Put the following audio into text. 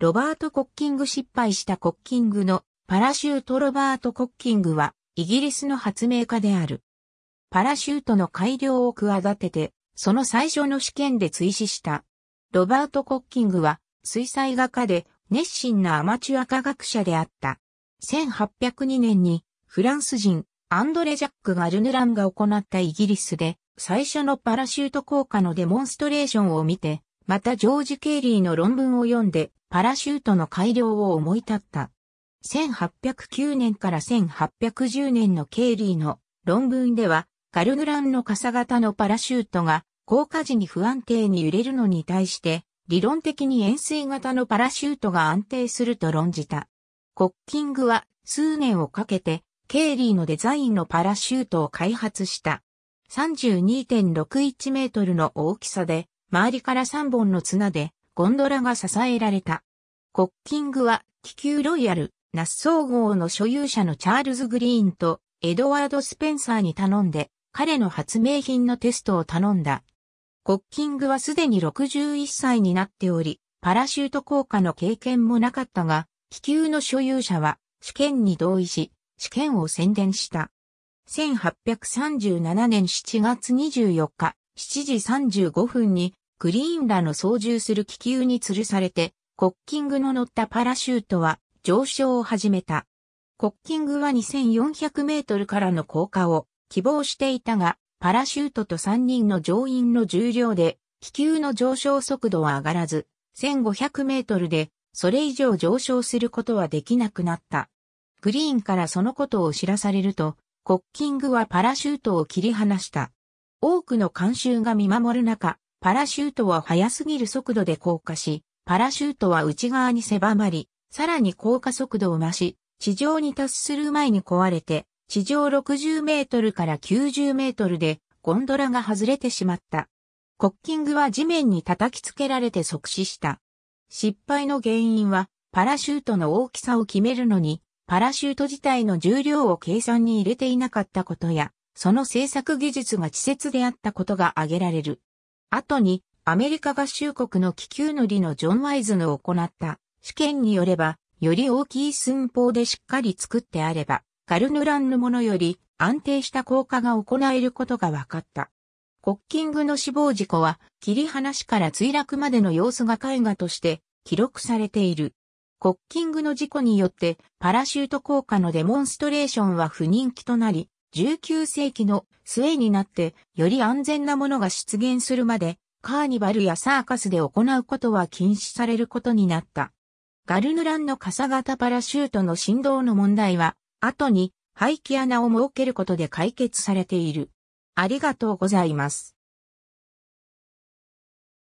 ロバート・コッキング失敗したコッキングのパラシュートロバート・コッキングはイギリスの発明家である。パラシュートの改良を企てて、その最初の試験で追試した。ロバート・コッキングは水彩画家で熱心なアマチュア科学者であった。1802年にフランス人アンドレ・ジャック・ガルヌランが行ったイギリスで最初のパラシュート効果のデモンストレーションを見て、またジョージ・ケイリーの論文を読んでパラシュートの改良を思い立った。1809年から1810年のケーリーの論文では、ガルグランの傘型のパラシュートが降下時に不安定に揺れるのに対して、理論的に円錐型のパラシュートが安定すると論じた。コッキングは数年をかけて、ケーリーのデザインのパラシュートを開発した。32.61メートルの大きさで、周りから3本の綱でゴンドラが支えられた。コッキングは気球ロイヤル、ナッソー号の所有者のチャールズ・グリーンとエドワード・スペンサーに頼んで彼の発明品のテストを頼んだ。コッキングはすでに61歳になっており、パラシュート効果の経験もなかったが、気球の所有者は試験に同意し、試験を宣伝した。1837年7月24日7時35分にグリーンらの操縦する気球に吊るされて、コッキングの乗ったパラシュートは上昇を始めた。コッキングは2400メートルからの降下を希望していたが、パラシュートと3人の乗員の重量で、気球の上昇速度は上がらず、1500メートルで、それ以上上昇することはできなくなった。グリーンからそのことを知らされると、コッキングはパラシュートを切り離した。多くの監修が見守る中、パラシュートは速すぎる速度で降下し、パラシュートは内側に狭まり、さらに降下速度を増し、地上に達する前に壊れて、地上60メートルから90メートルでゴンドラが外れてしまった。コッキングは地面に叩きつけられて即死した。失敗の原因は、パラシュートの大きさを決めるのに、パラシュート自体の重量を計算に入れていなかったことや、その制作技術が稚拙であったことが挙げられる。後にアメリカ合衆国の気球乗りのジョン・ワイズの行った試験によれば、より大きい寸法でしっかり作ってあれば、ガルヌランのものより安定した効果が行えることが分かった。コッキングの死亡事故は、切り離しから墜落までの様子が絵画として記録されている。コッキングの事故によって、パラシュート効果のデモンストレーションは不人気となり、19世紀の末になってより安全なものが出現するまでカーニバルやサーカスで行うことは禁止されることになった。ガルヌランの傘型パラシュートの振動の問題は後に排気穴を設けることで解決されている。ありがとうございます。